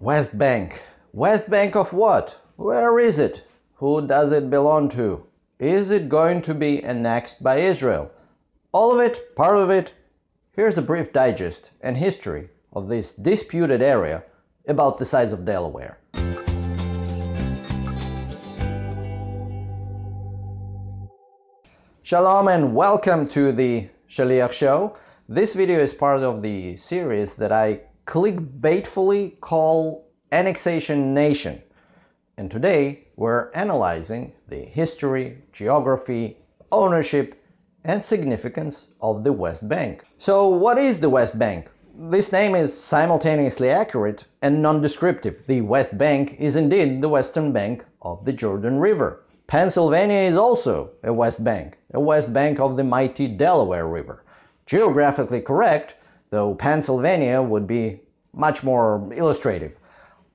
West Bank. West Bank of what? Where is it? Who does it belong to? Is it going to be annexed by Israel? All of it, part of it. Here's a brief digest and history of this disputed area about the size of Delaware. Shalom and welcome to the Shaliach Show. This video is part of the series that I clickbaitfully call annexation nation. And today we're analyzing the history, geography, ownership and significance of the West Bank. So what is the West Bank? This name is simultaneously accurate and non-descriptive. The West Bank is indeed the western bank of the Jordan River. Pennsylvania is also a West Bank, a West Bank of the mighty Delaware River. Geographically correct, though Pennsylvania would be much more illustrative.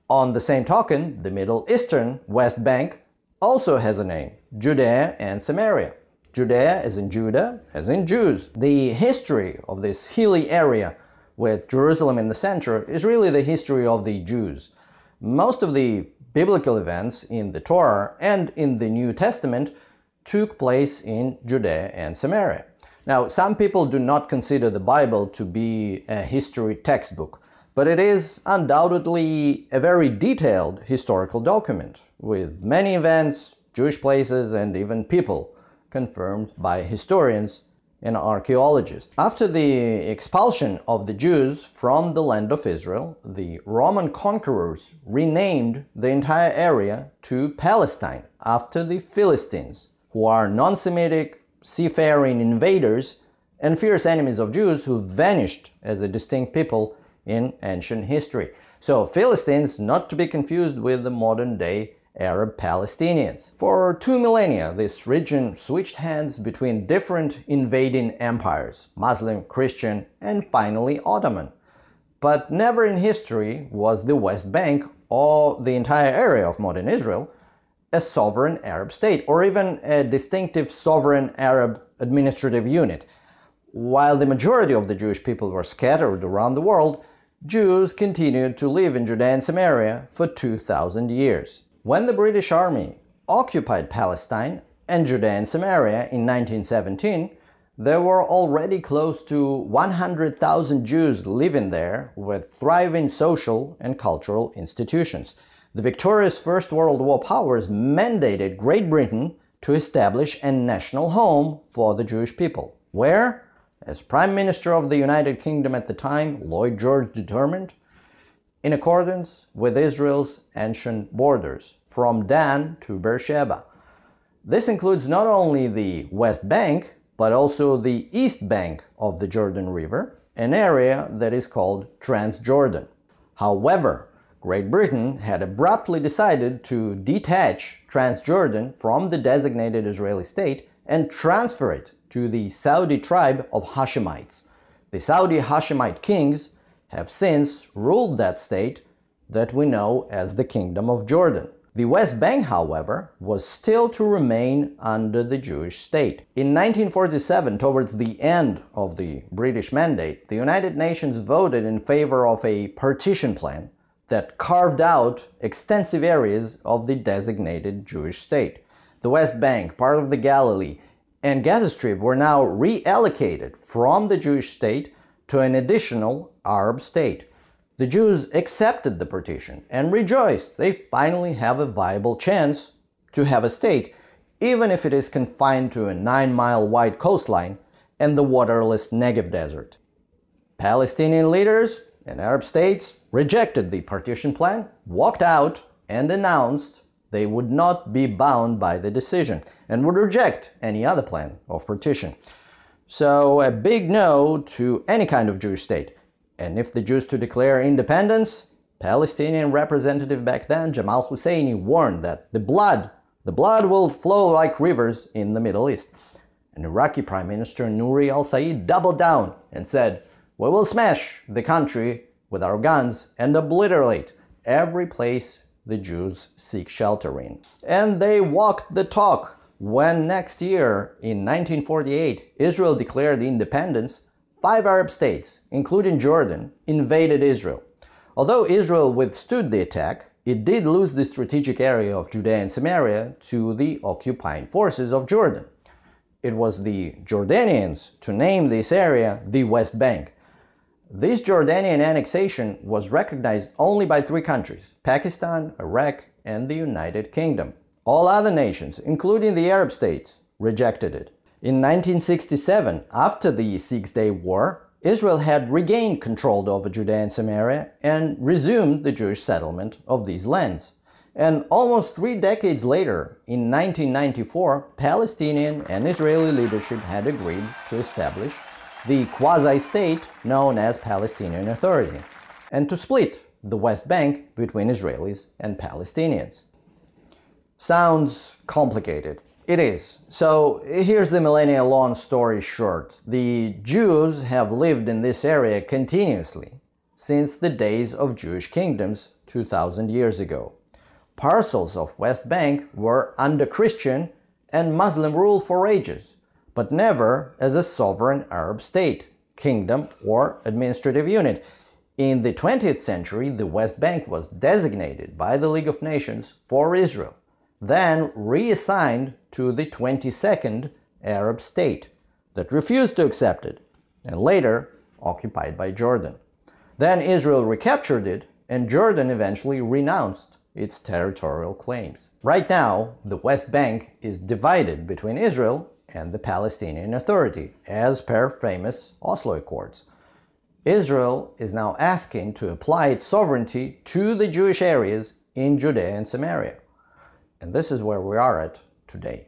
On the same token, the Middle Eastern West Bank also has a name, Judea and Samaria. Judea as in Judah, as in Jews. The history of this hilly area with Jerusalem in the center is really the history of the Jews. Most of the biblical events in the Torah and in the New Testament took place in Judea and Samaria. Now, some people do not consider the Bible to be a history textbook, but it is undoubtedly a very detailed historical document with many events, Jewish places, and even people confirmed by historians and archaeologists. After the expulsion of the Jews from the land of Israel, the Roman conquerors renamed the entire area to Palestine after the Philistines, who are non-Semitic seafaring invaders and fierce enemies of Jews who vanished as a distinct people in ancient history. So Philistines not to be confused with the modern-day Arab Palestinians. For two millennia, this region switched hands between different invading empires, Muslim, Christian, and finally Ottoman. But never in history was the West Bank or the entire area of modern Israel a sovereign Arab state or even a distinctive sovereign Arab administrative unit. While the majority of the Jewish people were scattered around the world, Jews continued to live in Judea and Samaria for 2,000 years. When the British army occupied Palestine and Judea and Samaria in 1917, there were already close to 100,000 Jews living there with thriving social and cultural institutions. The victorious First World War powers mandated Great Britain to establish a national home for the Jewish people. Where? As Prime Minister of the United Kingdom at the time, Lloyd George determined, in accordance with Israel's ancient borders, from Dan to Beersheba. This includes not only the West Bank, but also the East Bank of the Jordan River, an area that is called Transjordan. However, Great Britain had abruptly decided to detach Transjordan from the designated Israeli state and transfer it to the Saudi tribe of Hashemites. The Saudi Hashemite kings have since ruled that state that we know as the Kingdom of Jordan. The West Bank, however, was still to remain under the Jewish state. In 1947, towards the end of the British mandate, the United Nations voted in favor of a partition plan that carved out extensive areas of the designated Jewish state. The West Bank, part of the Galilee, and Gaza Strip were now reallocated from the Jewish state to an additional Arab state. The Jews accepted the partition and rejoiced they finally have a viable chance to have a state, even if it is confined to a nine-mile wide coastline and the waterless Negev Desert. Palestinian leaders and Arab states rejected the partition plan, walked out, and announced they would not be bound by the decision and would reject any other plan of partition. So a big no to any kind of Jewish state. And if the Jews to declare independence, Palestinian representative back then, Jamal Husseini, warned that the blood, the blood will flow like rivers in the Middle East. And Iraqi Prime Minister Nouri al-Said doubled down and said, we will smash the country with our guns and obliterate every place the Jews seek shelter in. And they walked the talk when next year, in 1948, Israel declared independence, five Arab states, including Jordan, invaded Israel. Although Israel withstood the attack, it did lose the strategic area of Judea and Samaria to the occupying forces of Jordan. It was the Jordanians to name this area the West Bank, this Jordanian annexation was recognized only by three countries, Pakistan, Iraq, and the United Kingdom. All other nations, including the Arab states, rejected it. In 1967, after the Six-Day War, Israel had regained control over Judea and Samaria and resumed the Jewish settlement of these lands. And almost three decades later, in 1994, Palestinian and Israeli leadership had agreed to establish the quasi-state known as Palestinian Authority, and to split the West Bank between Israelis and Palestinians. Sounds complicated. It is. So here's the millennia long story short. The Jews have lived in this area continuously since the days of Jewish kingdoms 2000 years ago. Parcels of West Bank were under Christian and Muslim rule for ages but never as a sovereign Arab state, kingdom, or administrative unit. In the 20th century, the West Bank was designated by the League of Nations for Israel, then reassigned to the 22nd Arab state that refused to accept it, and later occupied by Jordan. Then Israel recaptured it, and Jordan eventually renounced its territorial claims. Right now, the West Bank is divided between Israel and the Palestinian Authority, as per famous Oslo Accords. Israel is now asking to apply its sovereignty to the Jewish areas in Judea and Samaria. And this is where we are at today.